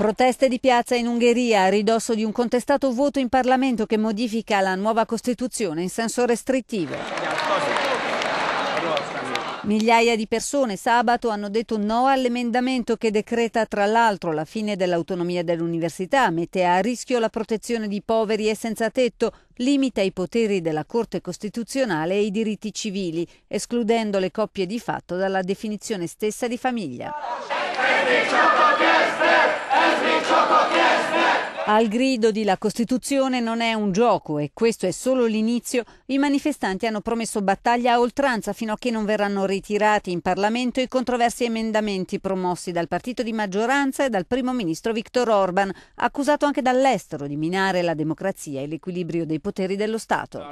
Proteste di piazza in Ungheria a ridosso di un contestato voto in Parlamento che modifica la nuova Costituzione in senso restrittivo. Migliaia di persone sabato hanno detto no all'emendamento che decreta tra l'altro la fine dell'autonomia dell'università, mette a rischio la protezione di poveri e senza tetto, limita i poteri della Corte Costituzionale e i diritti civili, escludendo le coppie di fatto dalla definizione stessa di famiglia. Al grido di la Costituzione non è un gioco e questo è solo l'inizio, i manifestanti hanno promesso battaglia a oltranza fino a che non verranno ritirati in Parlamento i controversi emendamenti promossi dal partito di maggioranza e dal primo ministro Viktor Orban, accusato anche dall'estero di minare la democrazia e l'equilibrio dei poteri dello Stato.